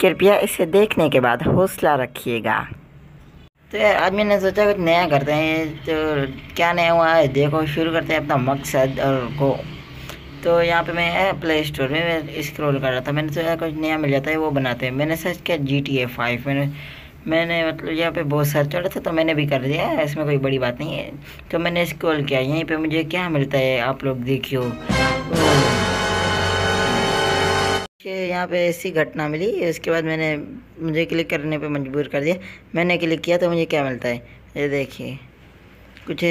कृपया इसे देखने के बाद हौसला रखिएगा तो आदमी ने सोचा कुछ नया करते हैं तो क्या नया हुआ है देखो शुरू करते हैं अपना मकसद और को तो यहाँ पे मैं प्ले स्टोर में स्क्रॉल कर रहा था मैंने सोचा कुछ नया मिल जाता है वो बनाते हैं मैंने सर्च किया जी टी ए फाइव मैंने मैंने मतलब यहाँ पे बहुत सर्च हो रहा था तो मैंने भी कर दिया इसमें कोई बड़ी बात नहीं है तो मैंने स्क्रॉल किया यहीं पर मुझे क्या मिलता है आप लोग देखियो कि यहाँ पे ऐसी घटना मिली उसके बाद मैंने मुझे क्लिक करने पे मजबूर कर दिया मैंने क्लिक किया तो मुझे क्या मिलता है ये देखिए कुछ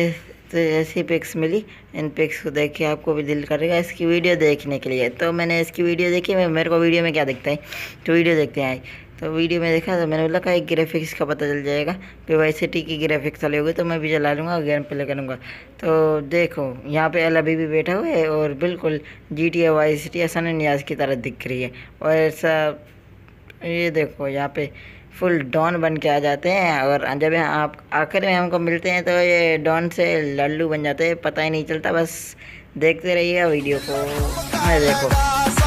तो ऐसी पिक्स मिली इन पिक्स को देख के आपको भी दिल करेगा इसकी वीडियो देखने के लिए तो मैंने इसकी वीडियो देखी मेरे को वीडियो में क्या दिखता है तो वीडियो देखते हैं तो वीडियो में देखा तो मैंने बोला कहा एक ग्राफिक्स का पता चल जाएगा कि वाई सिटी की ग्राफिक्स वाली होगी तो मैं भी चला लूँगा गेम प्ले करूँगा तो देखो यहाँ पे एल अभी भी बैठा हुआ है और बिल्कुल G T A Vice City सन न्याज की तरह दिख रही है और ऐसा ये देखो यहाँ पे फुल डॉन बन के आ जाते हैं और जब आप आखिर में हमको मिलते हैं तो ये डॉन से लल्लू बन जाते हैं पता ही नहीं चलता बस देखते रहिएगा वीडियो को मैं देखो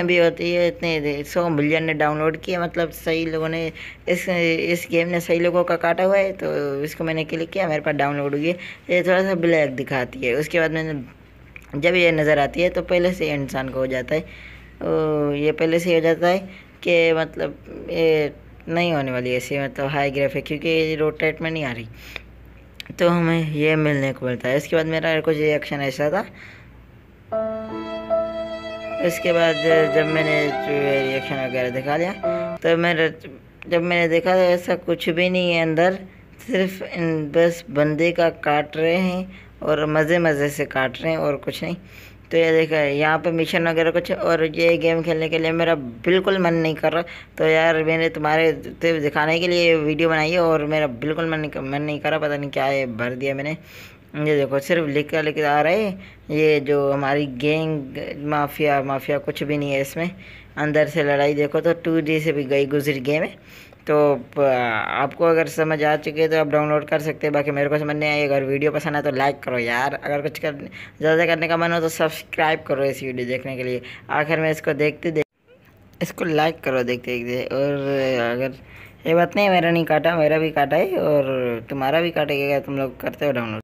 गेम भी होती है इतने सौ मिलियन ने डाउनलोड किया मतलब सही लोगों ने इस इस गेम ने सही लोगों का काटा हुआ है तो इसको मैंने क्लिक किया मेरे पास डाउनलोड हुई है ये थोड़ा सा ब्लैक दिखाती है उसके बाद मैंने जब ये नज़र आती है तो पहले से इंसान को हो जाता है ओ, ये पहले से हो जाता है कि मतलब ये नहीं होने वाली ऐसी मतलब हाई ग्राफिक क्योंकि रोटेट में नहीं आ रही तो हमें ये मिलने को मिलता है इसके बाद मेरा कुछ रिएक्शन ऐसा था उसके बाद जब मैंने रिएक्शन वगैरह दिखा लिया तो मैंने जब मैंने देखा तो ऐसा कुछ भी नहीं है अंदर सिर्फ इन बस बंदे का काट रहे हैं और मज़े मज़े से काट रहे हैं और कुछ नहीं तो ये देखा यहाँ पे मिशन वगैरह कुछ और ये गेम खेलने के लिए मेरा बिल्कुल मन नहीं कर रहा तो यार मैंने तुम्हारे दिखाने के लिए वीडियो बनाई है और मेरा बिल्कुल मन नहीं मन नहीं कर रहा पता नहीं क्या है भर दिया मैंने ये देखो सिर्फ लिखा लिख आ रहे ये जो हमारी गैंग माफिया माफिया कुछ भी नहीं है इसमें अंदर से लड़ाई देखो तो टू जी से भी गई गुजरी गेम है तो आपको अगर समझ आ चुकी है तो आप डाउनलोड कर सकते हैं बाकी मेरे को समझ नहीं आई अगर वीडियो पसंद आए तो लाइक करो यार अगर कुछ कर ज़्यादा करने का मन हो तो सब्सक्राइब करो इस वीडियो देखने के लिए आखिर में इसको देखते देख इसको लाइक करो देखते देखते और अगर ये बात नहीं मेरा नहीं काटा मेरा भी काटा है और तुम्हारा भी काटेगा तुम लोग करते हो डाउनलोड